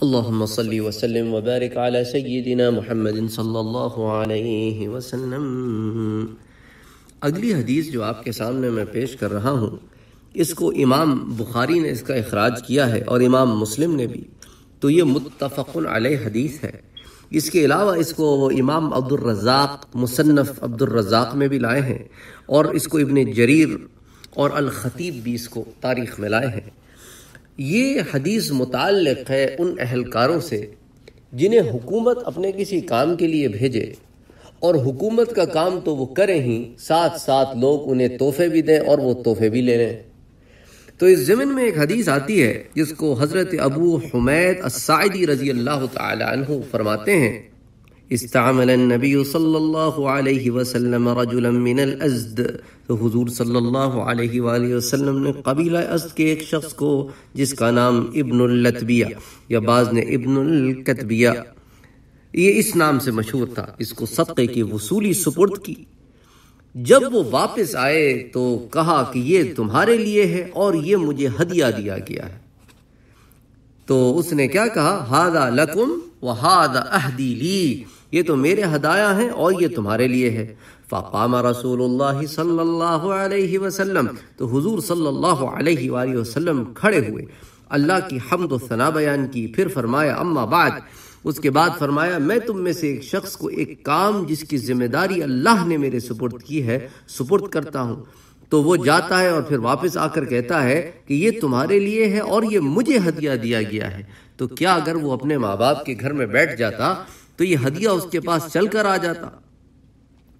صل وسلم وبارك على سيدنا محمد صلى الله عليه وسلم अगली हदीस जो आपके सामने मैं पेश कर रहा हूँ इसको इमाम बुखारी ने इसका अखराज किया है और इमाम मुस्लिम ने भी तो ये मुतफ़न आल हदीस है इसके अलावा इसको वो इमाम अब्दुलरजाक मुसन्फ़ अब्दुलरजाक में भी लाए हैं और इसको इब्ने जरीर और ख़तीब भी इसको तारीख़ में लाए हैं ये हदीस मुतल है उन अहलकारों से जिन्हें हुकूमत अपने किसी काम के लिए भेजे और हुकूमत का काम तो वो करें ही साथ साथ लोग उन्हें तोहफे भी दें और वो तोहफे भी ले लें तो इस ज़मीन में एक हदीस आती है जिसको हज़रत अबू हमैद असाइदी रज़ी अल्लाह तहु फरमाते हैं استعمل النبي صلى الله عليه وسلم رجلا من अज़द तो हुजूर सल्लल्लाहु अलैहि वसल्लम ने कबीला अस्त के एक शख्स को जिसका नाम इब्नुल्लतबिया या बाज़ ने इब्नुल्कतबिया ये इस नाम से मशहूर था इसको सदक़े की वसूली सुपुर्द की जब वो वापस आए तो कहा कि ये तुम्हारे लिए है और ये मुझे हदिया दिया गया है तो उसने क्या कहा हादा लकुम व हादा अहदी ली ये तो मेरे हदाया हैं और ये तुम्हारे लिए है फ़ाकामा रसूलुल्लाह सल्लल्लाहु अलैहि वसल्लम तो हुजूर सल्लल्लाहु अलैहि वसल्लम खड़े हुए अल्लाह की हमद सना बयान की फिर फरमाया अम्मा बाद उसके बाद फरमाया मैं तुम में से एक शख्स को एक काम जिसकी जिम्मेदारी अल्लाह ने मेरे सुपुर्द की है सुपुर्द करता हूँ तो वो जाता है और फिर वापस आकर कहता है कि ये तुम्हारे लिए है और ये मुझे हदिया दिया गया है तो क्या अगर वो अपने माँ बाप के घर में बैठ जाता तो ये हदिया उसके पास चल कर आ जाता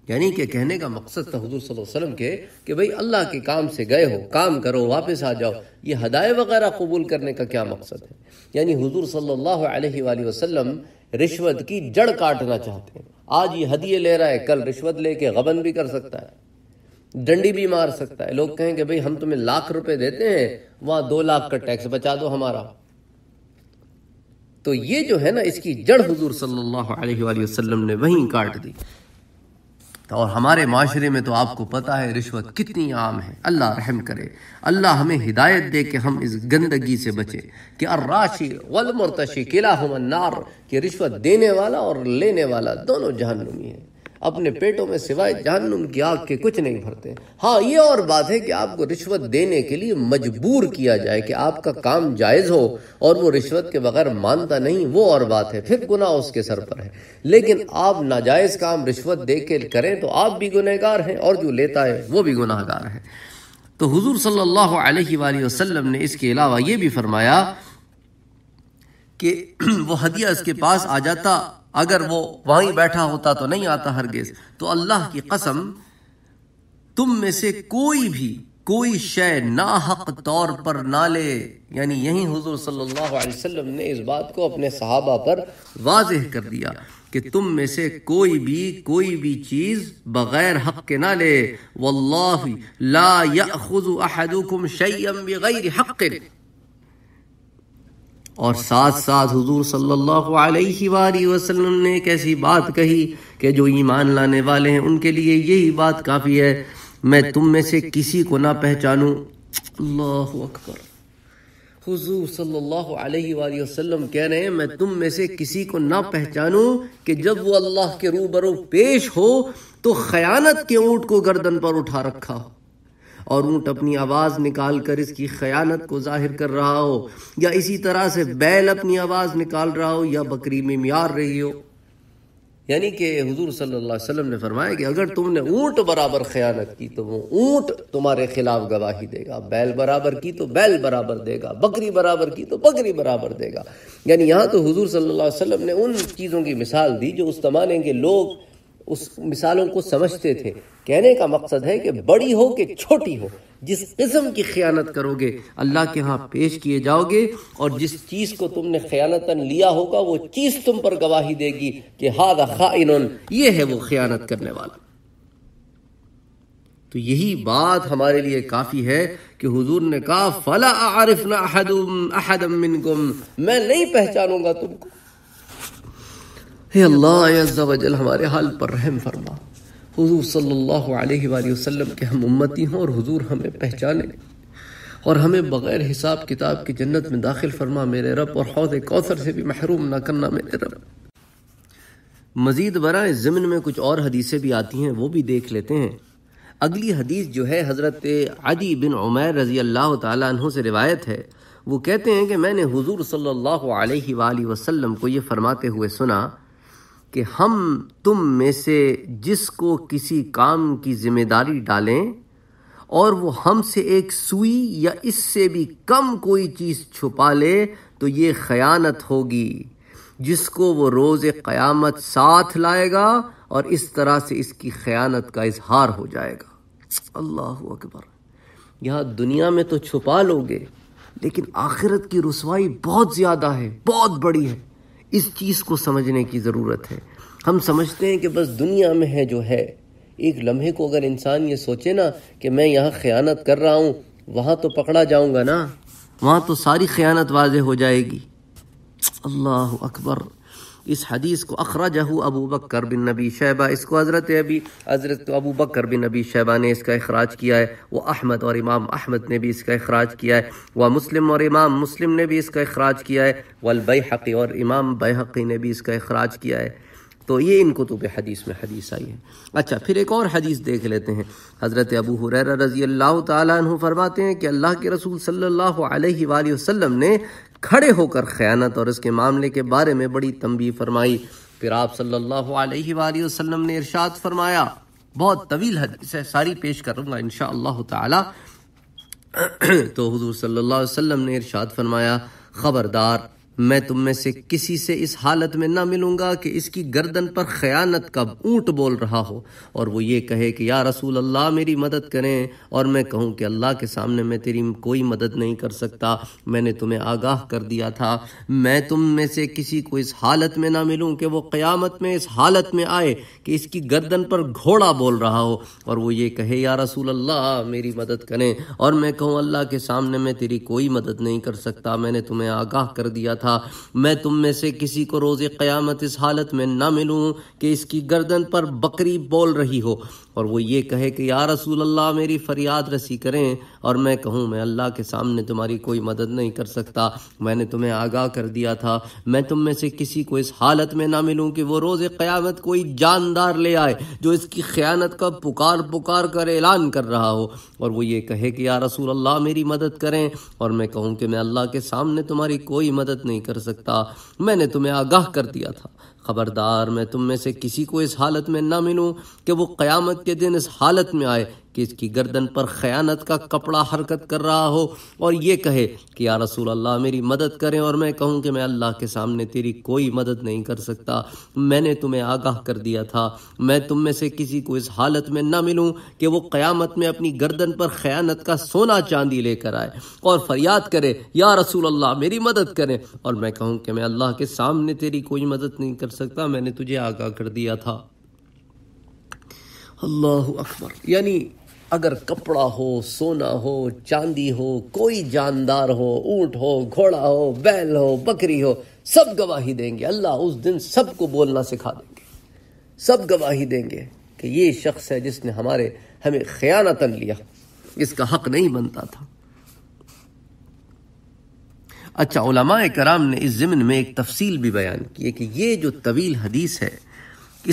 यानी कि कहने का मकसद था हजूर वसल्लम के कि भाई अल्लाह के काम से गए हो काम करो वापस आ जाओ ये हदाय वगैरह कबूल करने का क्या मकसद है यानी हजूर सल्लल्लाहु अलैहि वसल्लम रिश्वत की जड़ काटना चाहते हैं आज ये हदिये ले रहा है कल रिश्वत लेके गबन भी कर सकता है डंडी भी मार सकता है लोग कहें कि भाई हम तुम्हें लाख रुपए देते हैं वहाँ दो लाख का टैक्स बचा दो हमारा तो ये जो है ना इसकी जड़ हजूर सल्लाम ने वहीं काट दी तो और हमारे माशरे में तो आपको पता है रिश्वत कितनी आम है अल्लाह रहम करे अल्लाह हमें हिदायत दे कि हम इस गंदगी से बचे कि अर्राशी वलमरतशी किला हम नार कि रिश्वत देने वाला और लेने वाला दोनों जहनुमी है अपने पेटों में सिवाय जहन्नुम की आग के कुछ नहीं भरते हाँ ये और बात है कि आपको रिश्वत देने के लिए मजबूर किया जाए कि आपका काम जायज़ हो और वो रिश्वत के बगैर मानता नहीं वो और बात है फिर गुना उसके सर पर है लेकिन आप नाजायज़ काम रिश्वत दे के करें तो आप भी गुनहगार हैं और जो लेता है वो भी गुनाहगार है तो हजूर सल्ला वसलम ने इसके अलावा ये भी फरमाया कि वो हदिया इसके पास आ जाता अगर वो वहीं बैठा होता तो, तो नहीं आता हरगिज तो अल्लाह की कसम तुम में से कोई भी कोई शय ना हक तौर पर ना ले यानी यही हुजूर सल्लल्लाहु अलैहि वसल्लम ने इस बात को अपने सहाबा पर वाजह कर दिया कि तुम में से कोई भी कोई भी चीज़ बग़ैर हक के ना ले वल्लाह ला यखुज़ु अहदुकुम शैयम बिगैर हक़ और साथ साथ हुजूर सल्लल्लाहु अलैहि वसल्लम ने एक ऐसी बात कही कि जो ईमान लाने वाले हैं उनके लिए यही बात काफ़ी है मैं तुम में से किसी को ना पहचानूँ अल्लाह अकबर हुजूर सल्लल्लाहु अलैहि वसल्लम कह रहे हैं मैं तुम में से किसी को ना पहचानूँ कि जब वो अल्लाह के रूबरू पेश हो तो खयानत के ऊँट को गर्दन पर उठा रखा हो और ऊँट अपनी आवाज़ निकाल कर इसकी खयानत को जाहिर कर रहा हो या इसी तरह से बैल अपनी आवाज़ निकाल रहा हो या बकरी में मियार रही हो यानी कि हजूर सल्लल्लाहु अलैहि वसल्लम ने फरमाया कि अगर तुमने ऊँट बराबर खयानत की तो वो ऊँट तुम्हारे खिलाफ गवाही देगा बैल बराबर की तो बैल बराबर देगा बकरी बराबर की तो बकरी बराबर देगा यानी यहाँ तो हजूर सल्लल्लाहु अलैहि वसल्लम ने उन चीज़ों की मिसाल दी जो उस ज़माने के लोग उस मिसालों को समझते थे कहने का मकसद है कि बड़ी हो कि छोटी हो जिस किस्म की ख़यानत करोगे अल्लाह के यहाँ पेश किए जाओगे और जिस चीज़ को तुमने ख़यानता लिया होगा वो चीज़ तुम पर गवाही देगी कि हादा खाइन ये है वो ख़यानत करने वाला तो यही बात हमारे लिए काफ़ी है कि हुजूर ने कहा फला आरिफ ना अहदम अहदम मैं नहीं पहचानूंगा तुमको हे अल्लाह हमारे हाल पर रहम फरमा हुजूर सल्लल्लाहु अलैहि वसल्लम के हम उम्मती हों और हुजूर हमें पहचाने और हमें बग़ैर हिसाब किताब की जन्नत में दाखिल फरमा मेरे रब और हौद कौसर से भी महरूम ना करना मेरे रब मज़ीद बरा इस ज़मन में कुछ और हदीसें भी आती हैं वो भी देख लेते हैं अगली हदीस जो है हज़रत अदी बिन उमैर रज़ी अल्लाह तु से रिवायत है वो कहते हैं कि मैंने हुजूर सल्लल्लाहु अलैहि वसल्लम को ये फ़रमाते हुए सुना कि हम तुम में से जिसको किसी काम की जिम्मेदारी डालें और वो हमसे एक सुई या इससे भी कम कोई चीज़ छुपा ले तो ये खयानत होगी जिसको वो रोज़ क़यामत साथ लाएगा और इस तरह से इसकी खयानत का इजहार हो जाएगा अल्लाह अकबर यहाँ दुनिया में तो छुपा लोगे लेकिन आखिरत की रसवाई बहुत ज़्यादा है बहुत बड़ी है इस चीज़ को समझने की ज़रूरत है हम समझते हैं कि बस दुनिया में है जो है एक लम्हे को अगर इंसान ये सोचे ना कि मैं यहाँ ख़यानत कर रहा हूँ वहाँ तो पकड़ा जाऊँगा ना वहाँ तो सारी ख़यानत वाज हो जाएगी अल्लाह अकबर इस हदीस को अखराजहू अबू बकर बिन नबी शहबा इसको हज़रत अभी हज़रत अबू बकर बिन नबी शहबा ने इसका अखराज किया है व अहमद और इमाम अहमद ने भी इसका अखराज किया है व मुस्लिम और इमाम मुस्लिम ने भी इसका अखराज किया है वलबई हक़ी और इमाम बैहक़ी ने भी इसका अखराज किया है तो ये इन कुतुब तो हदीस में हदीस आई है अच्छा फिर एक और हदीस देख लेते हैं हज़रत अबू हुरैरा रज़ी अल्लाह तु फरमाते हैं कि अल्लाह के रसूल सल्लल्लाहु अलैहि वसल्लम ने खड़े होकर ख़यानत और इसके मामले के बारे में बड़ी तंबी फरमाई फिर आप सल्लल्लाहु अलैहि वसल्लम ने इरशाद फरमाया बहुत तवील हदीस है सारी पेश करूँगा इन ताला तो हजूर सल्लल्लाहु अलैहि वसल्लम ने इरशाद फरमाया ख़बरदार मैं तुम में से किसी से इस हालत में ना मिलूंगा कि इसकी गर्दन पर खयानत का ऊँट बोल रहा हो और वो ये कहे कि या रसूल अल्लाह मेरी मदद करें और मैं कहूँ कि अल्लाह के सामने मैं तेरी कोई मदद नहीं कर सकता मैंने तुम्हें आगाह कर दिया था मैं तुम में से किसी को इस हालत में ना मिलूँ कि वो क़यामत में इस हालत में आए कि इसकी गर्दन पर घोड़ा बोल रहा हो और वो ये कहे या रसूल अल्लाह मेरी मदद करें और मैं कहूँ अल्लाह के सामने मैं तेरी कोई मदद नहीं कर सकता मैंने तुम्हें आगाह कर दिया था था मैं तुम में से किसी को रोज़ क़यामत इस हालत में ना मिलूँ कि इसकी गर्दन पर बकरी बोल रही हो और वो ये कहे कि या रसूल अल्लाह मेरी फरियाद रसी करें और मैं कहूँ मैं अल्लाह के सामने तुम्हारी कोई मदद नहीं कर सकता मैंने तुम्हें आगाह कर दिया था मैं तुम में से किसी को इस हालत में ना मिलूँ कि वो रोज़ क़यामत कोई जानदार ले आए जो इसकी ख़यानत का पुकार पुकार कर ऐलान कर रहा हो और वो ये कहे कि या रसूल अल्लाह मेरी मदद करें और मैं कहूँ कि मैं अल्लाह के सामने तुम्हारी कोई मदद नहीं नहीं कर सकता मैंने तुम्हें आगाह कर दिया था खबरदार मैं तुम में से किसी को इस हालत में ना मिलूं कि वो क़यामत के दिन इस हालत में आए कि इसकी गर्दन पर ख़यानत का कपड़ा हरकत कर रहा हो और ये कहे कि या रसूल अल्लाह मेरी मदद करें और मैं कहूँ कि मैं अल्लाह के सामने तेरी कोई मदद नहीं कर सकता मैंने तुम्हें आगाह कर दिया था मैं तुम में से किसी को इस हालत में ना मिलूँ कि वो क्यामत में अपनी गर्दन पर ख़यानत का सोना चांदी लेकर आए और फरियाद करे या रसूल अल्लाह मेरी मदद करें और मैं कहूँ कि मैं अल्लाह के सामने तेरी कोई मदद नहीं कर सकता मैंने तुझे आगाह कर दिया था अल्लाह अकबर यानी अगर कपड़ा हो सोना हो चांदी हो कोई जानदार हो ऊंट हो घोड़ा हो बैल हो बकरी हो सब गवाही देंगे अल्लाह उस दिन सबको बोलना सिखा देंगे सब गवाही देंगे कि ये शख्स है जिसने हमारे हमें खयानतन लिया इसका हक नहीं बनता था अच्छा उलमा कराम ने इस जमिन में एक तफसील भी बयान की है कि ये जो तवील हदीस है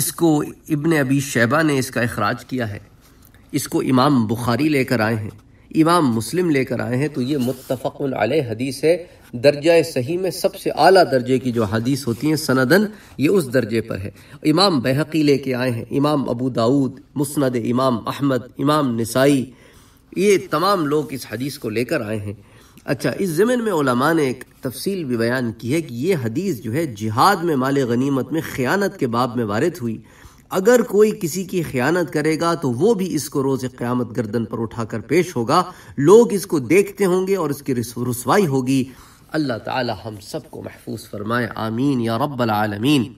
इसको इबन अबी शैबा ने इसका अखराज किया है इसको इमाम बुखारी लेकर आए हैं इमाम मुस्लिम लेकर आए हैं तो ये मुतफ़ल हदीस है दर्जा सही में सबसे आला दर्जे की जो हदीस होती हैं सनदन ये उस दर्जे पर है इमाम बहकी लेके आए हैं इमाम अबू दाऊद मुस्ंद इमाम अहमद इमाम नसाई ये तमाम लोग इस हदीस को लेकर आए हैं अच्छा इस ज़मीन में ओलमा ने एक तफसील भी बयान की है कि ये हदीस जो है जिहाद में माल गनीमत में ख़ियानत के बाब में वारद हुई अगर कोई किसी की खयानत करेगा तो वो भी इसको रोज़ क़्यामत गर्दन पर उठाकर पेश होगा लोग इसको देखते होंगे और इसकी रसवाई होगी अल्लाह ताला हम सबको महफूज फरमाए आमीन या रब्बल आलमीन